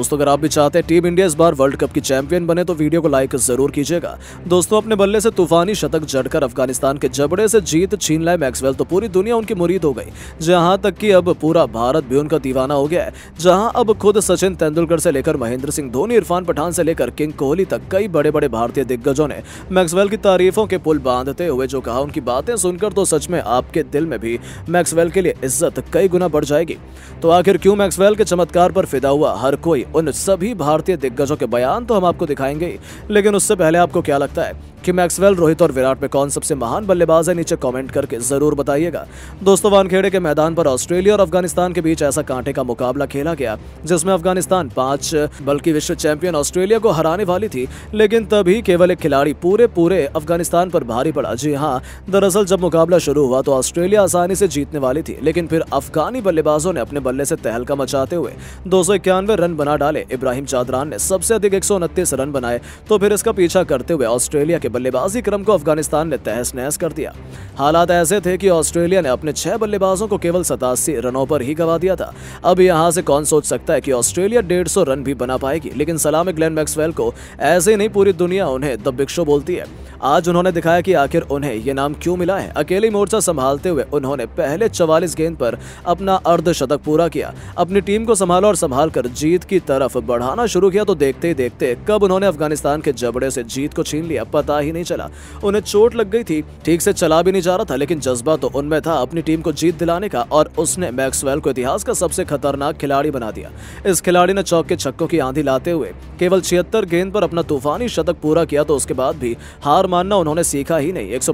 दोस्तों अगर आप भी चाहते हैं टीम इंडिया इस बार वर्ल्ड कप की चैंपियन बने तो वीडियो को लाइक जरूर कीजिएगा दोस्तों अपने बल्ले से तूफानी शतक जड़कर अफगानिस्तान के जबड़े से जीत छीन लाए मैक्सवेल तो पूरी दुनिया उनकी मुरीद हो गई जहां तक कि अब पूरा भारत भी उनका दीवाना हो गया है जहां अब खुद सचिन तेंदुलकर से लेकर महेंद्र सिंह धोनी इरफान पठान से लेकर किंग कोहली तक कई बड़े बड़े भारतीय दिग्गजों ने मैक्सवेल की तारीफों के पुल बांधते हुए जो कहा उनकी बातें सुनकर तो सच में आपके दिल में भी मैक्सवेल के लिए इज्जत कई गुना बढ़ जाएगी तो आखिर क्यों मैक्सवेल के चमत्कार पर फिदा हुआ हर कोई उन सभी भारतीय दिग्गजों के बयान तो हम आपको दिखाएंगे लेकिन उससे पहले आपको क्या लगता है कि मैक्सवेल रोहित और विराट में कौन सबसे महान बल्लेबाज है नीचे कमेंट करके जरूर बताइएगा दोस्तों वानखेड़े के मैदान पर ऑस्ट्रेलिया और अफगानिस्तान के बीच ऐसा कांटे का मुकाबला खेला गया जिसमें अफगानिस्तान पांच बल्कि विश्व चैंपियन ऑस्ट्रेलिया को हराने वाली थी लेकिन तभी केवल एक खिलाड़ी पूरे पूरे अफगानिस्तान पर भारी पड़ा जी हाँ दरअसल जब मुकाबला शुरू हुआ तो ऑस्ट्रेलिया आसानी से जीतने वाली थी लेकिन फिर अफगानी बल्लेबाजों ने अपने बल्ले से तहलका मचाते हुए दो रन बना डाले इब्राहिम चादरान ने सबसे अधिक एक रन बनाए तो फिर इसका पीछा करते हुए ऑस्ट्रेलिया के बल्लेबाजी क्रम को अफगानिस्तान ने तहस नहस कर दिया हालात ऐसे थे कि ऑस्ट्रेलिया ने अपने छह बल्लेबाजों को केवल सतासी रनों पर ही गवा दिया था अब यहाँ से कौन सोच सकता है कि ऑस्ट्रेलिया डेढ़ रन भी बना पाएगी लेकिन सलाम ग्लैन मैक्सवेल को ऐसे नहीं पूरी दुनिया उन्हें द बिक्षो बोलती है आज उन्होंने दिखाया कि आखिर उन्हें ये नाम क्यों मिला है अकेले मोर्चा संभालते हुए उन्होंने पहले 44 गेंद पर अपना अर्धशतक पूरा किया अपनी टीम को संभाला और संभाल कर जीत की तरफ बढ़ाना शुरू किया तो देखते ही देखते कब उन्होंने अफगानिस्तान के जबड़े से जीत को छीन लिया पता पता ही नहीं चला उन्हें चोट लग गई थी ठीक से चला भी नहीं जा रहा था लेकिन जज्बा तो उनमें था अपनी टीम को जीत दिलाने का और उसने मैक्सवेल को इतिहास का सबसे खतरनाक खिलाड़ी बना दिया इस खिलाड़ी ने चौक के छक्कों की आंधी लाते हुए केवल छिहत्तर गेंद पर अपना तूफानी शतक पूरा किया तो उसके बाद भी हार मानना उन्होंने सीखा ही नहीं एक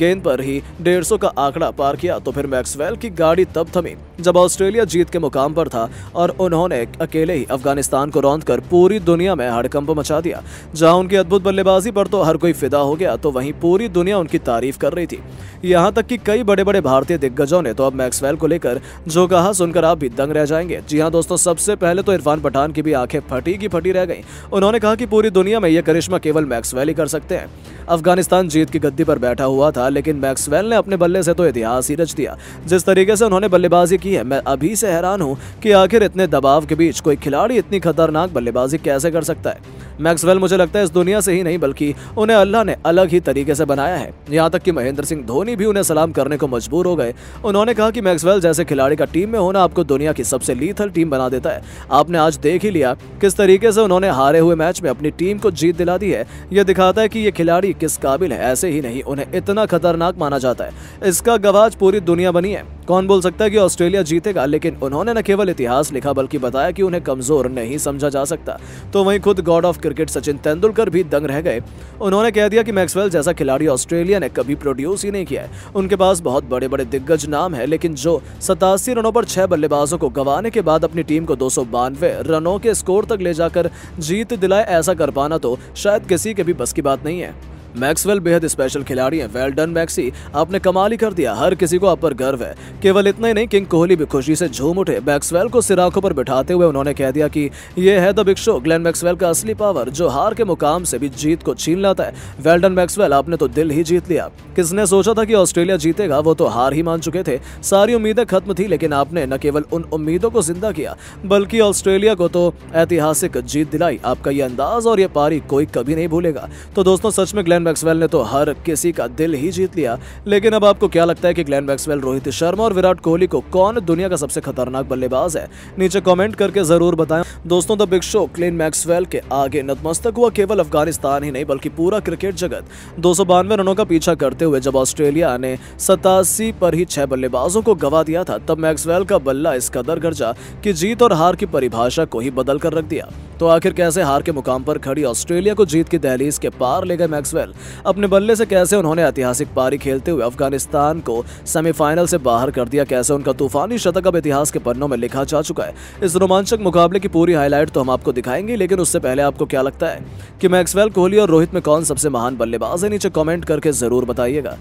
गेंद पर ही डेढ़ का आंकड़ा पार किया तो फिर मैक्सवेल की गाड़ी तब थमी जब ऑस्ट्रेलिया जीत के मुकाम पर था और उन्होंने अकेले ही अफगानिस्तान को रौंद पूरी दुनिया में हड़कंप मचा दिया जहां उनकी अद्भुत बल्लेबाजी पर तो हर कोई फिदा हो गया तो वहीं पूरी दुनिया उनकी तारीफ कर रही थी यहां तक कि कई बड़े बड़े भारतीय दिग्गजों ने तो अब मैक्सवेल को लेकर जो कहा सुनकर आप भी दंग रह जाएंगे जी हाँ दोस्तों सबसे पहले तो इरफान पठान की भी आंखें फटी की फटी रह गई उन्होंने कहा कि पूरी दुनिया में यह करिश्मा केवल मैक्सवेल ही कर सकते हैं अफगानिस्तान जीत की गद्दी पर बैठा हुआ था लेकिन मैक्सवेल ने अपने बल्ले से तो इतिहास ही रच दिया जिस तरीके से उन्होंने बल्लेबाजी की है मैं अभी से हैरान हूँ कि आखिर इतने दबाव के बीच कोई खिलाड़ी इतनी खतरनाक बल्लेबाजी कैसे कर सकता है मैक्सवेल मुझे लगता है इस दुनिया से ही नहीं बल्कि उन उन्हें अल्लाह ने अलग ही तरीके से बनाया है यहाँ तक कि महेंद्र सिंह धोनी भी उन्हें सलाम करने को मजबूर हो गए उन्होंने कहा कि मैक्सवेल जैसे खिलाड़ी का टीम में होना आपको दुनिया की सबसे लीथल टीम बना देता है आपने आज देख ही लिया किस तरीके से उन्होंने हारे हुए मैच में अपनी टीम को जीत दिला दी है यह दिखाता है कि ये खिलाड़ी किस काबिल है ऐसे ही नहीं उन्हें इतना खतरनाक माना जाता है इसका गवाज पूरी दुनिया बनी है कौन बोल सकता है कि ऑस्ट्रेलिया जीतेगा लेकिन उन्होंने न केवल इतिहास लिखा बल्कि बताया कि उन्हें कमजोर नहीं समझा जा सकता तो वहीं खुद god of cricket Sachin Tendulkar भी दंग रह गए उन्होंने कह दिया कि मैक्सवेल जैसा खिलाड़ी ऑस्ट्रेलिया ने कभी प्रोड्यूस ही नहीं किया है उनके पास बहुत बड़े बड़े दिग्गज नाम है लेकिन जो सतासी रनों पर छह बल्लेबाजों को गंवाने के बाद अपनी टीम को दो रनों के स्कोर तक ले जाकर जीत दिलाए ऐसा कर पाना तो शायद किसी के भी बस की बात नहीं है मैक्सवेल बेहद स्पेशल खिलाड़ी हैं वेल डन मैक्सी आपने कमाल ही कर दिया हर किसी को आप पर गर्व है केवल इतना ही नहीं किंग कोहली भी खुशी से झूम उठे मैक्सवेल को सिराखों पर बिठाते हुए उन्होंने कह दिया कि यह है the big show Glenn Maxwell का असली पावर जो हार के मुकाम से भी जीत को छीन लाता है वेल डन मैक्सवेल आपने तो दिल ही जीत लिया किसने सोचा था कि ऑस्ट्रेलिया जीतेगा वो तो हार ही मान चुके थे सारी उम्मीदें खत्म थी लेकिन आपने न केवल उन उम्मीदों को जिंदा किया बल्कि ऑस्ट्रेलिया को तो ऐतिहासिक जीत दिलाई आपका ये अंदाज और ये पारी कोई कभी नहीं भूलेगा तो दोस्तों सच में ग्लैन ग्लैन मैक्सवेल ने तो हर किसी का दिल ही जीत लिया लेकिन अब आपको क्या लगता है कि ग्लैन मैक्सवेल रोहित शर्मा और विराट कोहली को कौन दुनिया का सबसे खतरनाक बल्लेबाज है नीचे कमेंट करके जरूर बताएं दोस्तों the big show Glenn Maxwell के आगे नतमस्तक हुआ केवल अफगानिस्तान ही नहीं बल्कि पूरा क्रिकेट जगत दो रनों का पीछा करते हुए जब ऑस्ट्रेलिया ने सतासी पर ही छह बल्लेबाजों को गवा दिया था तब मैक्सवेल का बल्ला इस कदर गरजा की जीत और हार की परिभाषा को ही बदल कर रख दिया तो आखिर कैसे हार के मुकाम पर खड़ी ऑस्ट्रेलिया को जीत की दहलीज के पार ले गए मैक्सवेल पटेल अपने बल्ले से कैसे उन्होंने ऐतिहासिक पारी खेलते हुए अफगानिस्तान को सेमीफाइनल से बाहर कर दिया कैसे उनका तूफानी शतक अब इतिहास के पन्नों में लिखा जा चुका है इस रोमांचक मुकाबले की पूरी हाईलाइट तो हम आपको दिखाएंगे लेकिन उससे पहले आपको क्या लगता है कि मैक्सवेल कोहली और रोहित में कौन सबसे महान बल्लेबाज है नीचे कॉमेंट करके जरूर बताइएगा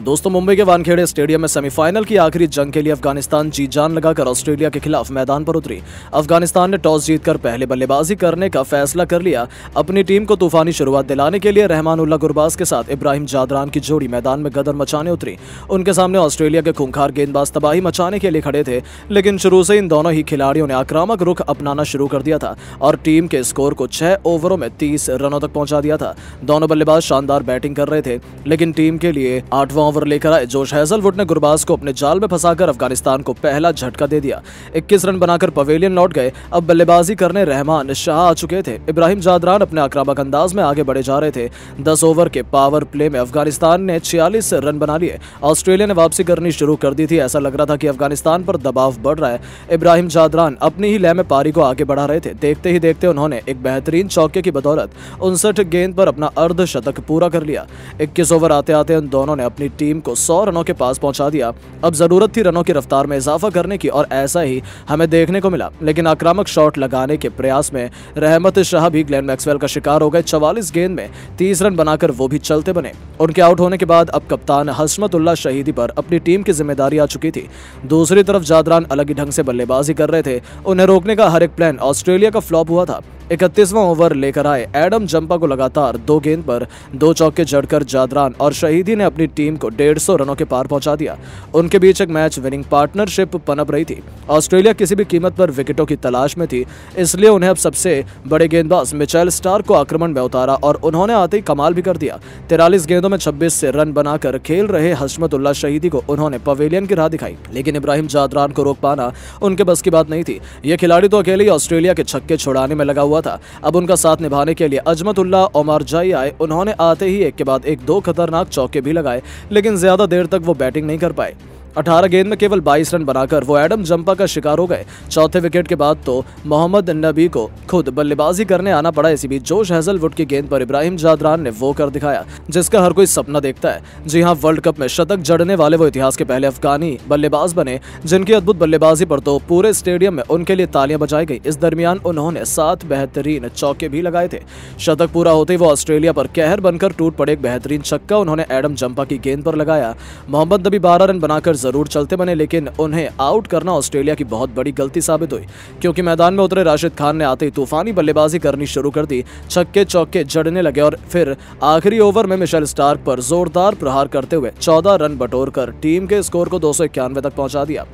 दोस्तों मुंबई के वानखेड़े स्टेडियम में सेमीफाइनल की आखिरी जंग के लिए अफगानिस्तान जीत जान लगाकर ऑस्ट्रेलिया के खिलाफ मैदान पर उतरी अफगानिस्तान ने टॉस जीतकर पहले बल्लेबाजी करने का फैसला कर लिया अपनी टीम को तूफानी शुरुआत दिलाने के लिए रहमान को गुरबाज के साथ इब्राहिम जादरान की जोड़ी मैदान में गदर मचाने उतरी उनके सामने ऑस्ट्रेलिया के खूंखार गेंदबाज तबाही मचाने के लिए खड़े थे लेकिन शुरू से इन दोनों ही खिलाड़ियों ने आक्रामक रुख अपनाना शुरू कर दिया था और टीम के स्कोर को छह ओवरों में तीस रनों तक पहुंचा दिया था दोनों बल्लेबाज शानदार बैटिंग कर रहे थे लेकिन टीम के लिए आठवां ओवर लेकर आए जोश हैजलवुड ने गुरबाज को अपने जाल में फंसाकर अफगानिस्तान को पहला झटका दे दिया इक्कीस रन बनाकर पवेलियन लौट गए अब बल्लेबाजी करने रहमान शाह आ चुके थे इब्राहिम जादरान अपने आक्रामक अंदाज में आगे बढ़े जा रहे थे दस ओवर ओवर के पावर प्ले में अफगानिस्तान ने छियालीस रन बना लिए ऑस्ट्रेलिया ने वापसी करनी शुरू कर दी थी ऐसा लग रहा था कि अफगानिस्तान पर दबाव बढ़ रहा है इब्राहिम जादरान अपनी ही लय में पारी को आगे बढ़ा रहे थे देखते ही देखते उन्होंने एक बेहतरीन चौके की बदौलत उनसठ गेंद पर अपना अर्धशतक पूरा कर लिया इक्कीस ओवर आते आते उन दोनों ने अपनी टीम को सौ रनों के पास पहुंचा दिया अब जरूरत थी रनों की रफ्तार में इजाफा करने की और ऐसा ही हमें देखने को मिला लेकिन आक्रामक शॉट लगाने के प्रयास में रहमत शाह भी ग्लेन मैक्सवेल का शिकार हो गए चवालीस गेंद में तीस रन बनाकर वो भी चलते बने उनके आउट होने के बाद अब कप्तान हसमतुल्ला शहीदी पर अपनी टीम की जिम्मेदारी आ चुकी थी दूसरी तरफ जादरान अलग ही ढंग से बल्लेबाजी कर रहे थे उन्हें रोकने का हर एक प्लान ऑस्ट्रेलिया का फ्लॉप हुआ था इकतीसवां ओवर लेकर आए एडम जंपा को लगातार दो गेंद पर दो चौके जड़कर जादरान और शहीदी ने अपनी टीम को डेढ़ सौ रनों के पार पहुंचा दिया उनके बीच एक मैच विनिंग पार्टनरशिप पनप रही थी ऑस्ट्रेलिया किसी भी कीमत पर विकेटों की तलाश में थी इसलिए उन्हें अब सबसे बड़े गेंदबाज मिचेल स्टार को आक्रमण में उतारा और उन्होंने आते ही कमाल भी कर दिया तिरालीस गेंदों में छब्बीस से रन बनाकर खेल रहे हसमतुल्ला शहीदी को उन्होंने पवेलियन की राह दिखाई लेकिन इब्राहिम जादरान को रोक पाना उनके बस की बात नहीं थी ये खिलाड़ी तो अकेले ही ऑस्ट्रेलिया के छक्के छुड़ाने में लगा हुआ हुआ था अब उनका साथ निभाने के लिए अजमतुल्ला ओमर जाई आए उन्होंने आते ही एक के बाद एक दो खतरनाक चौके भी लगाए लेकिन ज्यादा देर तक वो बैटिंग नहीं कर पाए 18 गेंद में केवल 22 रन बनाकर वो एडम जंपा का शिकार हो गए चौथे विकेट के बाद तो मोहम्मद नबी को खुद बल्लेबाजी करने आना पड़ा इसी बीच जोश हेजलवुड की गेंद पर इब्राहिम जादरान ने वो कर दिखाया जिसका हर कोई सपना देखता है जी हाँ वर्ल्ड कप में शतक जड़ने वाले वो इतिहास के पहले अफगानी बल्लेबाज बने जिनकी अद्भुत बल्लेबाजी पर तो पूरे स्टेडियम में उनके लिए तालियां बजाई गई इस दरमियान उन्होंने सात बेहतरीन चौके भी लगाए थे शतक पूरा होते ही वो ऑस्ट्रेलिया पर कहर बनकर टूट पड़े एक बेहतरीन छक्का उन्होंने एडम जंपा की गेंद पर लगाया मोहम्मद नबी बारह रन बनाकर जरूर चलते बने लेकिन उन्हें आउट करना ऑस्ट्रेलिया की बहुत बड़ी गलती साबित हुई क्योंकि मैदान में उतरे राशिद खान ने आते ही तूफानी बल्लेबाजी करनी शुरू कर दी छक्के चौके जड़ने लगे और फिर आखिरी ओवर में मिशेल स्टार्क पर जोरदार प्रहार करते हुए चौदह रन बटोर कर टीम के स्कोर को दो तक पहुंचा दिया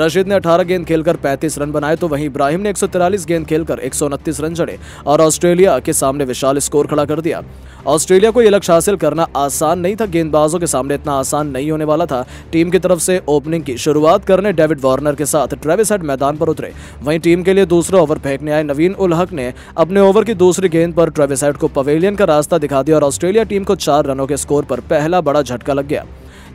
रशीद ने 18 गेंद खेलकर 35 रन बनाए तो वहीं इब्राहिम ने 143 गेंद खेलकर एक रन जड़े और ऑस्ट्रेलिया के सामने विशाल स्कोर खड़ा कर दिया ऑस्ट्रेलिया को यह लक्ष्य हासिल करना आसान नहीं था गेंदबाजों के सामने इतना आसान नहीं होने वाला था टीम की तरफ से ओपनिंग की शुरुआत करने डेविड वार्नर के साथ ट्रेविस हेड मैदान पर उतरे वहीं टीम के लिए दूसरा ओवर फेंकने आए नवीन उल हक ने अपने ओवर की दूसरी गेंद पर ट्रेविस हेड को पवेलियन का रास्ता दिखा दिया और ऑस्ट्रेलिया टीम को चार रनों के स्कोर पर पहला बड़ा झटका लग गया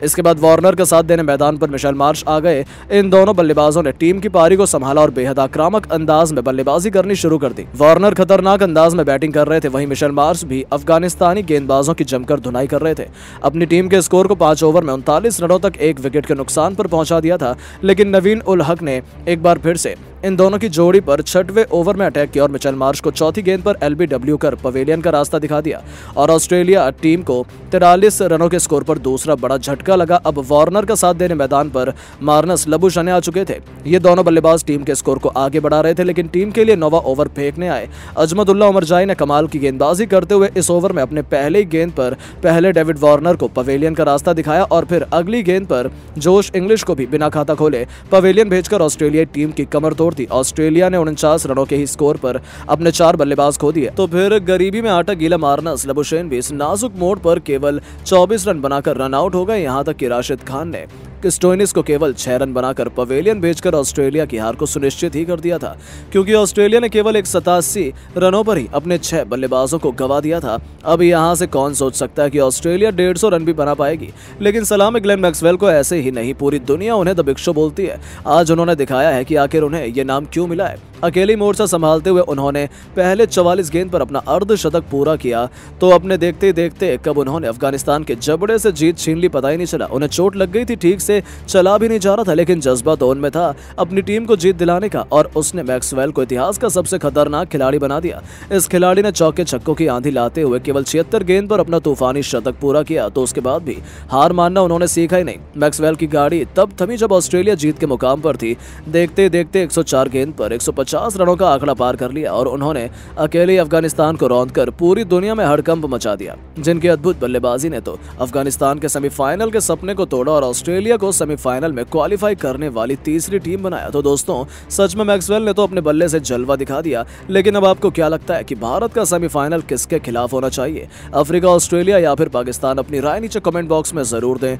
इसके बाद वार्नर का साथ देने मैदान पर मिशेल मार्श आ गए इन दोनों बल्लेबाजों ने टीम की पारी को संभाला और बेहद आक्रामक अंदाज में बल्लेबाजी करनी शुरू कर दी वार्नर खतरनाक अंदाज में बैटिंग कर रहे थे वही मिशेल मार्श भी अफगानिस्तानी गेंदबाजों की जमकर धुनाई कर रहे थे अपनी टीम के स्कोर को पांच ओवर में उनतालीस रनों तक एक विकेट के नुकसान पर पहुंचा दिया था लेकिन नवीन उल हक ने एक बार फिर से इन दोनों की जोड़ी पर छठवें ओवर में अटैक किया और मिचेल मार्श को चौथी गेंद पर एलबीडब्ल्यू कर पवेलियन का रास्ता दिखा दिया और ऑस्ट्रेलिया टीम को तिरालीस रनों के स्कोर पर दूसरा बड़ा झटका लगा अब वार्नर का साथ देने मैदान पर मार्नस लबू शने आ चुके थे ये दोनों बल्लेबाज टीम के स्कोर को आगे बढ़ा रहे थे लेकिन टीम के लिए नोवा ओवर फेंकने आए अजमदुल्ला उमरजाई ने कमाल की गेंदबाजी करते हुए इस ओवर में अपने पहले गेंद पर पहले डेविड वार्नर को पवेलियन का रास्ता दिखाया और फिर अगली गेंद पर जोश इंग्लिश को भी बिना खाता खोले पवेलियन भेजकर ऑस्ट्रेलियाई टीम की कमर तोड़ थी ऑस्ट्रेलिया ने उनचास रनों के ही स्कोर पर अपने चार बल्लेबाज खो दिए तो फिर गरीबी में आटा गीला मारना असलब भी इस नाजुक मोड़ पर केवल चौबीस रन बनाकर रनआउट हो गए यहाँ तक कि राशिद खान ने स्टोइनिस को केवल छह रन बनाकर पवेलियन भेजकर ऑस्ट्रेलिया की हार को सुनिश्चित ही कर दिया था क्योंकि ऑस्ट्रेलिया ने केवल एक सतासी रनों पर ही अपने छह बल्लेबाजों को गवा दिया था अब यहाँ से कौन सोच सकता है कि ऑस्ट्रेलिया डेढ़ रन भी बना पाएगी लेकिन सलाम ग्लेन मैक्सवेल को ऐसे ही नहीं पूरी दुनिया उन्हें द बोलती है आज उन्होंने दिखाया है कि आखिर उन्हें यह नाम क्यों मिला है अकेली मोर्चा संभालते हुए उन्होंने पहले 44 गेंद पर अपना अर्धशतक पूरा किया तो अपने देखते देखते कब उन्होंने अफगानिस्तान के जबड़े से जीत छीन ली पता ही नहीं चला उन्हें चोट लग गई थी ठीक से चला भी नहीं जा रहा था लेकिन जज्बा तो उनमें था अपनी टीम को जीत दिलाने का और उसने मैक्सवेल को इतिहास का सबसे खतरनाक खिलाड़ी बना दिया इस खिलाड़ी ने चौके छक्कों की आंधी लाते हुए केवल छिहत्तर गेंद पर अपना तूफानी शतक पूरा किया तो उसके बाद भी हार मानना उन्होंने सीखा ही नहीं मैक्सवेल की गाड़ी तब थमी जब ऑस्ट्रेलिया जीत के मुकाम पर थी देखते देखते एक गेंद पर एक पचास रनों का आंकड़ा पार कर लिया और उन्होंने अकेले अफगानिस्तान को रौंद कर पूरी दुनिया में हड़कंप मचा दिया जिनके अद्भुत बल्लेबाजी ने तो अफगानिस्तान के सेमीफाइनल के सपने को तोड़ा और ऑस्ट्रेलिया को सेमीफाइनल में क्वालिफाई करने वाली तीसरी टीम बनाया तो दोस्तों सच में मैक्सवेल ने तो अपने बल्ले से जलवा दिखा दिया लेकिन अब आपको क्या लगता है कि भारत का सेमीफाइनल किसके खिलाफ होना चाहिए अफ्रीका ऑस्ट्रेलिया या फिर पाकिस्तान अपनी राय नीचे कमेंट बॉक्स में जरूर दें